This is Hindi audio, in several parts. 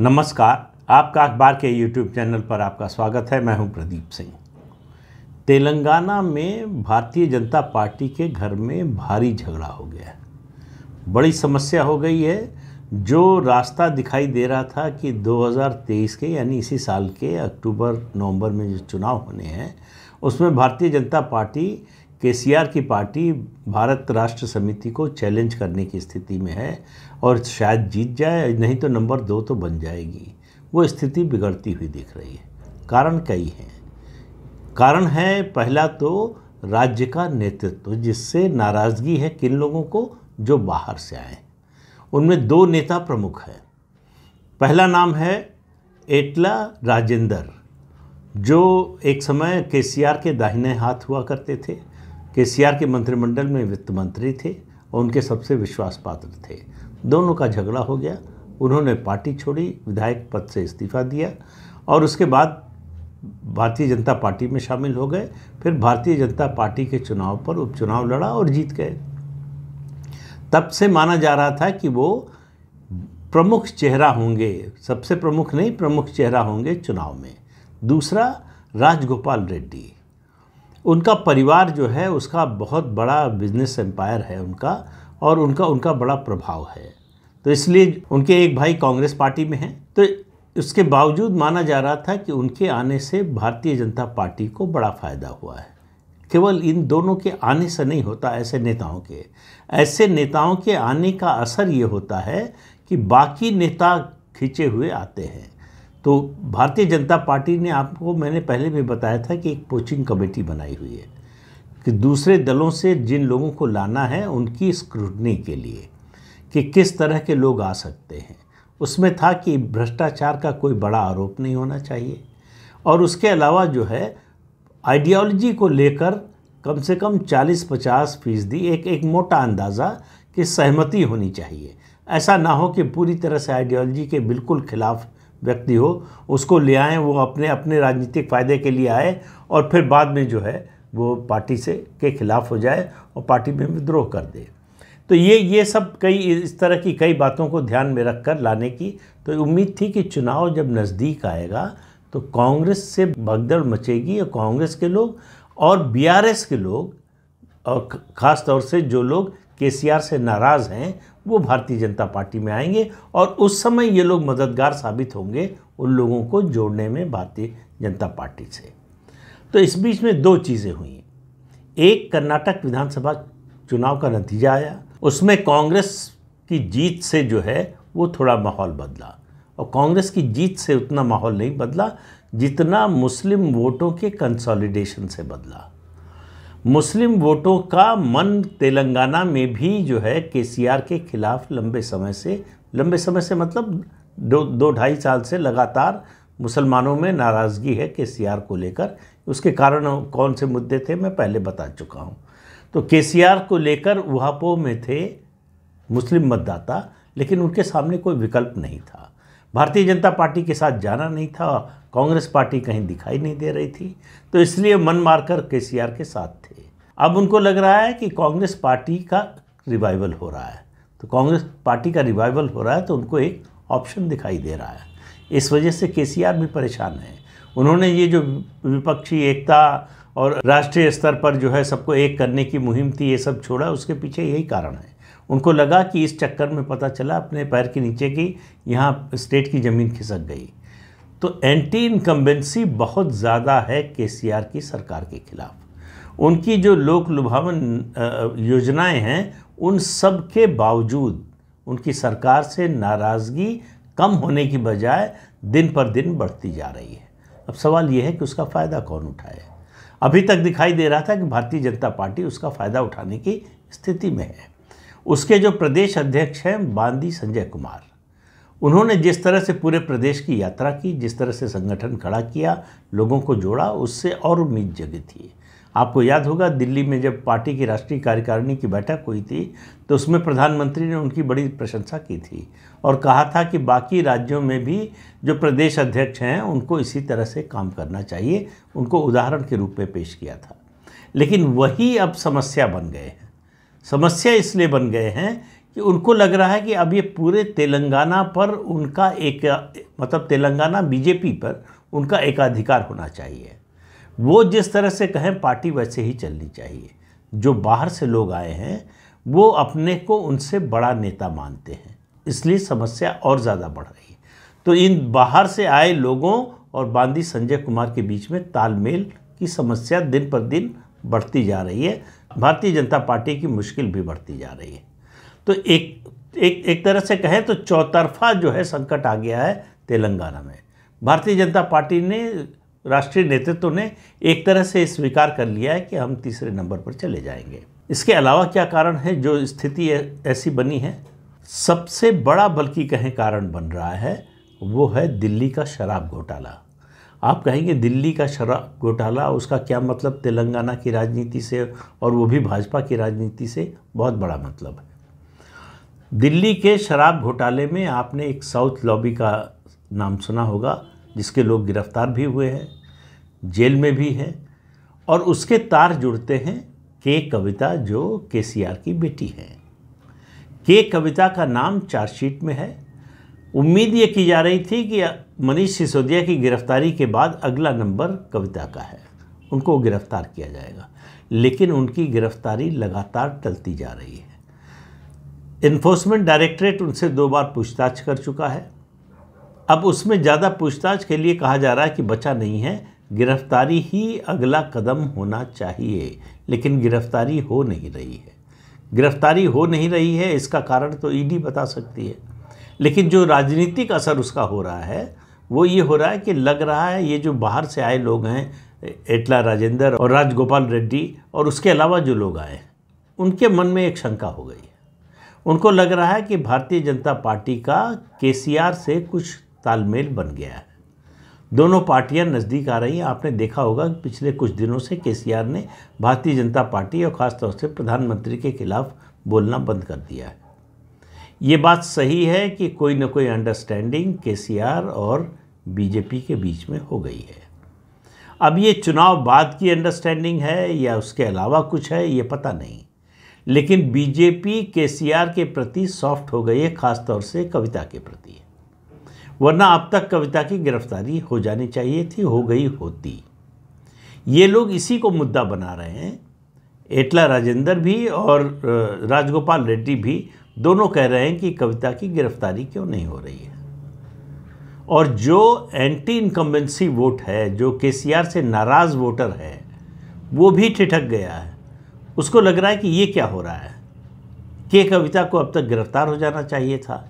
नमस्कार आपका अखबार के यूट्यूब चैनल पर आपका स्वागत है मैं हूं प्रदीप सिंह तेलंगाना में भारतीय जनता पार्टी के घर में भारी झगड़ा हो गया बड़ी समस्या हो गई है जो रास्ता दिखाई दे रहा था कि 2023 के यानी इसी साल के अक्टूबर नवंबर में जो चुनाव होने हैं उसमें भारतीय जनता पार्टी के की पार्टी भारत राष्ट्र समिति को चैलेंज करने की स्थिति में है और शायद जीत जाए नहीं तो नंबर दो तो बन जाएगी वो स्थिति बिगड़ती हुई दिख रही है कारण कई हैं कारण है पहला तो राज्य का नेतृत्व जिससे नाराज़गी है किन लोगों को जो बाहर से आए उनमें दो नेता प्रमुख हैं पहला नाम है एटला राजेंदर जो एक समय के के दाहिने हाथ हुआ करते थे के के मंत्रिमंडल में वित्त मंत्री थे और उनके सबसे विश्वास पात्र थे दोनों का झगड़ा हो गया उन्होंने पार्टी छोड़ी विधायक पद से इस्तीफा दिया और उसके बाद भारतीय जनता पार्टी में शामिल हो गए फिर भारतीय जनता पार्टी के चुनाव पर उपचुनाव लड़ा और जीत गए तब से माना जा रहा था कि वो प्रमुख चेहरा होंगे सबसे प्रमुख नहीं प्रमुख चेहरा होंगे चुनाव में दूसरा राजगोपाल रेड्डी उनका परिवार जो है उसका बहुत बड़ा बिजनेस एम्पायर है उनका और उनका उनका बड़ा प्रभाव है तो इसलिए उनके एक भाई कांग्रेस पार्टी में हैं तो उसके बावजूद माना जा रहा था कि उनके आने से भारतीय जनता पार्टी को बड़ा फायदा हुआ है केवल इन दोनों के आने से नहीं होता ऐसे नेताओं के ऐसे नेताओं के आने का असर ये होता है कि बाकी नेता खींचे हुए आते हैं तो भारतीय जनता पार्टी ने आपको मैंने पहले भी बताया था कि एक कोचिंग कमेटी बनाई हुई है कि दूसरे दलों से जिन लोगों को लाना है उनकी स्क्रूटनी के लिए कि किस तरह के लोग आ सकते हैं उसमें था कि भ्रष्टाचार का कोई बड़ा आरोप नहीं होना चाहिए और उसके अलावा जो है आइडियोलॉजी को लेकर कम से कम 40-50 फीसदी एक एक मोटा अंदाज़ा कि सहमति होनी चाहिए ऐसा ना हो कि पूरी तरह से आइडियोलॉजी के बिल्कुल खिलाफ व्यक्ति हो उसको ले आएँ वो अपने अपने राजनीतिक फ़ायदे के लिए आए और फिर बाद में जो है वो पार्टी से के खिलाफ हो जाए और पार्टी में विद्रोह कर दे तो ये ये सब कई इस तरह की कई बातों को ध्यान में रख कर लाने की तो उम्मीद थी कि चुनाव जब नज़दीक आएगा तो कांग्रेस से भगदड़ मचेगी और कांग्रेस के लोग और बीआरएस के लोग और ख़ास तौर से जो लोग के से नाराज़ हैं वो भारतीय जनता पार्टी में आएंगे और उस समय ये लोग मददगार साबित होंगे उन लोगों को जोड़ने में भारतीय जनता पार्टी से तो इस बीच में दो चीज़ें हुई एक कर्नाटक विधानसभा चुनाव का नतीजा आया उसमें कांग्रेस की जीत से जो है वो थोड़ा माहौल बदला और कांग्रेस की जीत से उतना माहौल नहीं बदला जितना मुस्लिम वोटों के कंसोलिडेशन से बदला मुस्लिम वोटों का मन तेलंगाना में भी जो है केसीआर के खिलाफ लंबे समय से लंबे समय से मतलब दो दो ढाई साल से लगातार मुसलमानों में नाराज़गी है के को लेकर उसके कारण कौन से मुद्दे थे मैं पहले बता चुका हूँ तो के को लेकर वहापो में थे मुस्लिम मतदाता लेकिन उनके सामने कोई विकल्प नहीं था भारतीय जनता पार्टी के साथ जाना नहीं था कांग्रेस पार्टी कहीं दिखाई नहीं दे रही थी तो इसलिए मन मारकर के के साथ थे अब उनको लग रहा है कि कांग्रेस पार्टी का रिवाइवल हो रहा है तो कांग्रेस पार्टी का रिवाइवल हो रहा है तो उनको एक ऑप्शन दिखाई दे रहा है इस वजह से केसीआर भी परेशान है उन्होंने ये जो विपक्षी एकता और राष्ट्रीय स्तर पर जो है सबको एक करने की मुहिम थी ये सब छोड़ा उसके पीछे यही कारण है उनको लगा कि इस चक्कर में पता चला अपने पैर के नीचे की यहाँ स्टेट की ज़मीन खिसक गई तो एंटी इनकम्बेंसी बहुत ज़्यादा है के की सरकार के खिलाफ उनकी जो लोक लुभावन योजनाएं हैं उन सब के बावजूद उनकी सरकार से नाराज़गी कम होने की बजाय दिन पर दिन बढ़ती जा रही है अब सवाल यह है कि उसका फ़ायदा कौन उठाए अभी तक दिखाई दे रहा था कि भारतीय जनता पार्टी उसका फ़ायदा उठाने की स्थिति में है उसके जो प्रदेश अध्यक्ष हैं बांदी संजय कुमार उन्होंने जिस तरह से पूरे प्रदेश की यात्रा की जिस तरह से संगठन खड़ा किया लोगों को जोड़ा उससे और उम्मीद जगी थी आपको याद होगा दिल्ली में जब पार्टी की राष्ट्रीय कार्यकारिणी की बैठक हुई थी तो उसमें प्रधानमंत्री ने उनकी बड़ी प्रशंसा की थी और कहा था कि बाकी राज्यों में भी जो प्रदेश अध्यक्ष हैं उनको इसी तरह से काम करना चाहिए उनको उदाहरण के रूप में पेश किया था लेकिन वही अब समस्या बन गए हैं समस्या इसलिए बन गए हैं कि उनको लग रहा है कि अब ये पूरे तेलंगाना पर उनका एक मतलब तेलंगाना बीजेपी पर उनका एकाधिकार होना चाहिए वो जिस तरह से कहें पार्टी वैसे ही चलनी चाहिए जो बाहर से लोग आए हैं वो अपने को उनसे बड़ा नेता मानते हैं इसलिए समस्या और ज़्यादा बढ़ रही है तो इन बाहर से आए लोगों और बांदी संजय कुमार के बीच में तालमेल की समस्या दिन पर दिन बढ़ती जा रही है भारतीय जनता पार्टी की मुश्किल भी बढ़ती जा रही है तो एक एक एक तरह से कहें तो चौतरफा जो है संकट आ गया है तेलंगाना में भारतीय जनता पार्टी ने राष्ट्रीय नेतृत्व ने एक तरह से स्वीकार कर लिया है कि हम तीसरे नंबर पर चले जाएंगे इसके अलावा क्या कारण है जो स्थिति ऐसी बनी है सबसे बड़ा बल्कि कहें कारण बन रहा है वो है दिल्ली का शराब घोटाला आप कहेंगे दिल्ली का शराब घोटाला उसका क्या मतलब तेलंगाना की राजनीति से और वो भी भाजपा की राजनीति से बहुत बड़ा मतलब है दिल्ली के शराब घोटाले में आपने एक साउथ लॉबी का नाम सुना होगा जिसके लोग गिरफ्तार भी हुए हैं जेल में भी है और उसके तार जुड़ते हैं के कविता जो के की बेटी है के कविता का नाम चार्जशीट में है उम्मीद ये की जा रही थी कि मनीष सिसोदिया की गिरफ्तारी के बाद अगला नंबर कविता का है उनको गिरफ्तार किया जाएगा लेकिन उनकी गिरफ्तारी लगातार टलती जा रही है इन्फोर्समेंट डायरेक्टरेट उनसे दो बार पूछताछ कर चुका है अब उसमें ज़्यादा पूछताछ के लिए कहा जा रहा है कि बचा नहीं है गिरफ्तारी ही अगला कदम होना चाहिए लेकिन गिरफ्तारी हो नहीं रही है गिरफ्तारी हो नहीं रही है इसका कारण तो ईडी बता सकती है लेकिन जो राजनीतिक असर उसका हो रहा है वो ये हो रहा है कि लग रहा है ये जो बाहर से आए लोग हैं एटला राजेंद्र और राजगोपाल रेड्डी और उसके अलावा जो लोग आए उनके मन में एक शंका हो गई है उनको लग रहा है कि भारतीय जनता पार्टी का केसीआर से कुछ तालमेल बन गया है दोनों पार्टियां नज़दीक आ रही हैं आपने देखा होगा पिछले कुछ दिनों से के ने भारतीय जनता पार्टी और ख़ासतौर से प्रधानमंत्री के खिलाफ बोलना बंद कर दिया है ये बात सही है कि कोई ना कोई अंडरस्टैंडिंग के और बीजेपी के बीच में हो गई है अब ये चुनाव बाद की अंडरस्टैंडिंग है या उसके अलावा कुछ है ये पता नहीं लेकिन बीजेपी के के प्रति सॉफ्ट हो गई है ख़ासतौर से कविता के प्रति वरना अब तक कविता की गिरफ्तारी हो जानी चाहिए थी हो गई होती ये लोग इसी को मुद्दा बना रहे हैं एटला राजेंद्र भी और राजगोपाल रेड्डी भी दोनों कह रहे हैं कि कविता की गिरफ्तारी क्यों नहीं हो रही है और जो एंटी इनकम्बेंसी वोट है जो के से नाराज़ वोटर है वो भी ठिठक गया है उसको लग रहा है कि ये क्या हो रहा है के कविता को अब तक गिरफ्तार हो जाना चाहिए था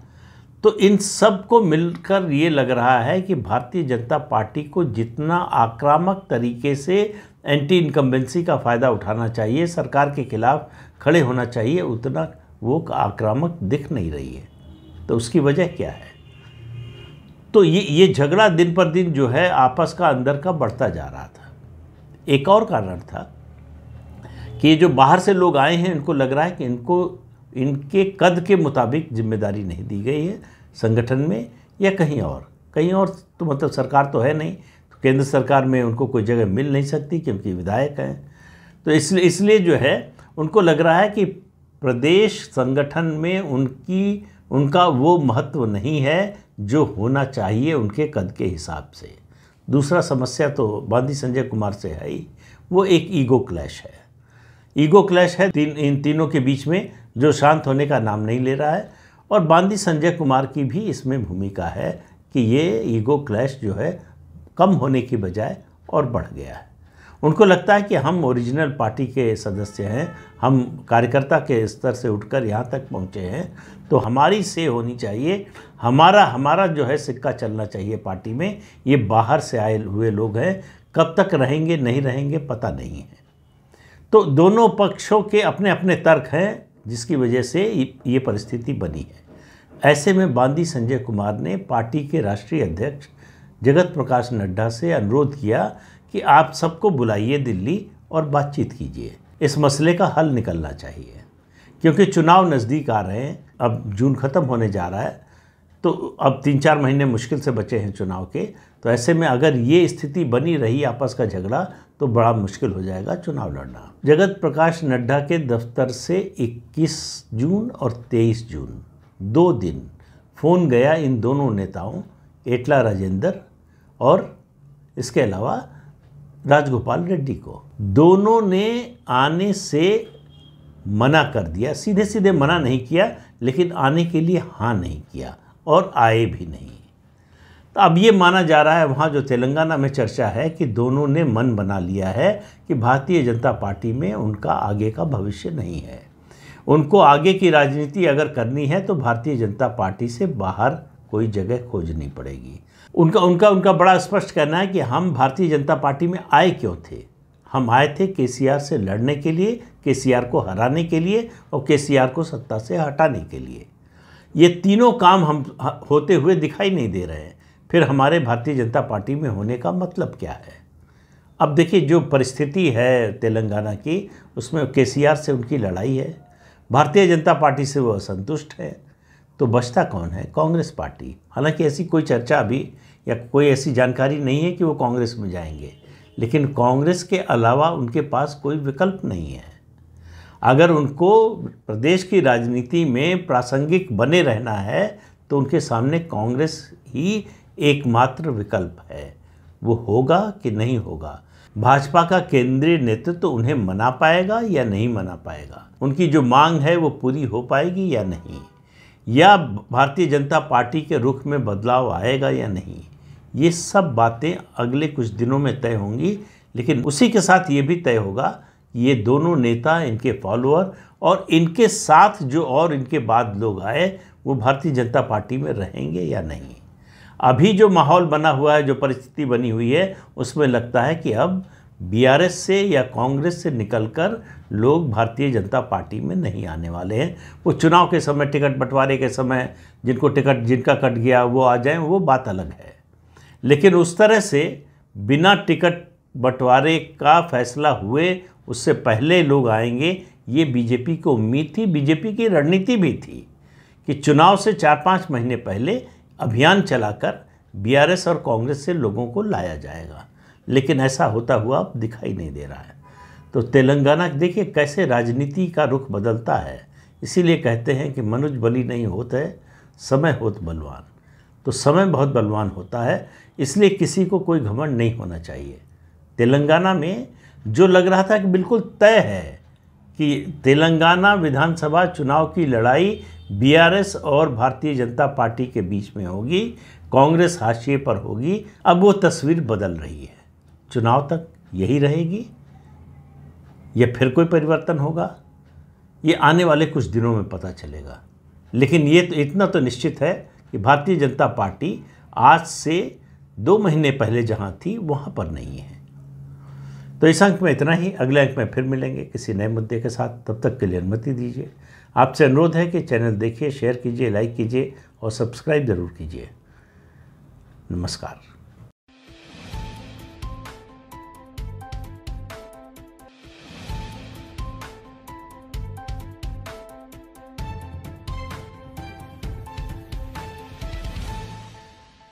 तो इन सब को मिलकर ये लग रहा है कि भारतीय जनता पार्टी को जितना आक्रामक तरीके से एंटी इनकम्बेंसी का फ़ायदा उठाना चाहिए सरकार के खिलाफ खड़े होना चाहिए उतना वो आक्रामक दिख नहीं रही है तो उसकी वजह क्या है तो ये ये झगड़ा दिन पर दिन जो है आपस का अंदर का बढ़ता जा रहा था एक और कारण था कि ये जो बाहर से लोग आए हैं इनको लग रहा है कि इनको इनके कद के मुताबिक जिम्मेदारी नहीं दी गई है संगठन में या कहीं और कहीं और तो मतलब सरकार तो है नहीं तो केंद्र सरकार में उनको कोई जगह मिल नहीं सकती क्योंकि विधायक हैं तो इसलिए इसलिए जो है उनको लग रहा है कि प्रदेश संगठन में उनकी उनका वो महत्व नहीं है जो होना चाहिए उनके कद के हिसाब से दूसरा समस्या तो बांदी संजय कुमार से है ही वो एक ईगो क्लैश है ईगो क्लैश है तीन इन तीनों के बीच में जो शांत होने का नाम नहीं ले रहा है और बांदी संजय कुमार की भी इसमें भूमिका है कि ये ईगो क्लैश जो है कम होने की बजाय और बढ़ गया है उनको लगता है कि हम ओरिजिनल पार्टी के सदस्य हैं हम कार्यकर्ता के स्तर से उठकर यहाँ तक पहुँचे हैं तो हमारी से होनी चाहिए हमारा हमारा जो है सिक्का चलना चाहिए पार्टी में ये बाहर से आए हुए लोग हैं कब तक रहेंगे नहीं रहेंगे पता नहीं है तो दोनों पक्षों के अपने अपने तर्क हैं जिसकी वजह से ये परिस्थिति बनी है ऐसे में बांदी संजय कुमार ने पार्टी के राष्ट्रीय अध्यक्ष जगत प्रकाश नड्डा से अनुरोध किया कि आप सबको बुलाइए दिल्ली और बातचीत कीजिए इस मसले का हल निकलना चाहिए क्योंकि चुनाव नज़दीक आ रहे हैं अब जून ख़त्म होने जा रहा है तो अब तीन चार महीने मुश्किल से बचे हैं चुनाव के तो ऐसे में अगर ये स्थिति बनी रही आपस का झगड़ा तो बड़ा मुश्किल हो जाएगा चुनाव लड़ना जगत प्रकाश नड्डा के दफ्तर से 21 जून और 23 जून दो दिन फ़ोन गया इन दोनों नेताओं एटला राजेंद्र और इसके अलावा राजगोपाल रेड्डी को दोनों ने आने से मना कर दिया सीधे सीधे मना नहीं किया लेकिन आने के लिए हाँ नहीं किया और आए भी नहीं तो अब ये माना जा रहा है वहाँ जो तेलंगाना में चर्चा है कि दोनों ने मन बना लिया है कि भारतीय जनता पार्टी में उनका आगे का भविष्य नहीं है उनको आगे की राजनीति अगर करनी है तो भारतीय जनता पार्टी से बाहर कोई जगह खोजनी पड़ेगी उनका उनका उनका बड़ा स्पष्ट कहना है कि हम भारतीय जनता पार्टी में आए क्यों थे हम आए थे के से लड़ने के लिए के को हराने के लिए और के को सत्ता से हटाने के लिए ये तीनों काम हम होते हुए दिखाई नहीं दे रहे हैं फिर हमारे भारतीय जनता पार्टी में होने का मतलब क्या है अब देखिए जो परिस्थिति है तेलंगाना की उसमें के से उनकी लड़ाई है भारतीय जनता पार्टी से वो असंतुष्ट है तो बचता कौन है कांग्रेस पार्टी हालांकि ऐसी कोई चर्चा अभी या कोई ऐसी जानकारी नहीं है कि वो कांग्रेस में जाएंगे लेकिन कांग्रेस के अलावा उनके पास कोई विकल्प नहीं है अगर उनको प्रदेश की राजनीति में प्रासंगिक बने रहना है तो उनके सामने कांग्रेस ही एकमात्र विकल्प है वो होगा कि नहीं होगा भाजपा का केंद्रीय नेतृत्व तो उन्हें मना पाएगा या नहीं मना पाएगा उनकी जो मांग है वो पूरी हो पाएगी या नहीं या भारतीय जनता पार्टी के रुख में बदलाव आएगा या नहीं ये सब बातें अगले कुछ दिनों में तय होंगी लेकिन उसी के साथ ये भी तय होगा ये दोनों नेता इनके फॉलोअर और इनके साथ जो और इनके बाद लोग आए वो भारतीय जनता पार्टी में रहेंगे या नहीं अभी जो माहौल बना हुआ है जो परिस्थिति बनी हुई है उसमें लगता है कि अब बीआरएस से या कांग्रेस से निकलकर लोग भारतीय जनता पार्टी में नहीं आने वाले हैं वो चुनाव के समय टिकट बंटवारे के समय जिनको टिकट जिनका कट गया वो आ जाए वो बात अलग है लेकिन उस तरह से बिना टिकट बंटवारे का फैसला हुए उससे पहले लोग आएंगे ये बीजेपी को उम्मीद थी बीजेपी की रणनीति भी थी कि चुनाव से चार पाँच महीने पहले अभियान चलाकर बीआरएस और कांग्रेस से लोगों को लाया जाएगा लेकिन ऐसा होता हुआ अब दिखाई नहीं दे रहा है तो तेलंगाना देखिए कैसे राजनीति का रुख बदलता है इसीलिए कहते हैं कि मनुज बली नहीं होते समय होत बलवान तो समय बहुत बलवान होता है इसलिए किसी को कोई घमंड नहीं होना चाहिए तेलंगाना में जो लग रहा था कि बिल्कुल तय है कि तेलंगाना विधानसभा चुनाव की लड़ाई बीआरएस और भारतीय जनता पार्टी के बीच में होगी कांग्रेस हाशिए पर होगी अब वो तस्वीर बदल रही है चुनाव तक यही रहेगी या फिर कोई परिवर्तन होगा ये आने वाले कुछ दिनों में पता चलेगा लेकिन ये तो इतना तो निश्चित है कि भारतीय जनता पार्टी आज से दो महीने पहले जहाँ थी वहाँ पर नहीं है तो इस अंक में इतना ही अगले अंक में फिर मिलेंगे किसी नए मुद्दे के साथ तब तक के लिए अनुमति दीजिए आपसे अनुरोध है कि चैनल देखिए शेयर कीजिए लाइक कीजिए और सब्सक्राइब ज़रूर कीजिए नमस्कार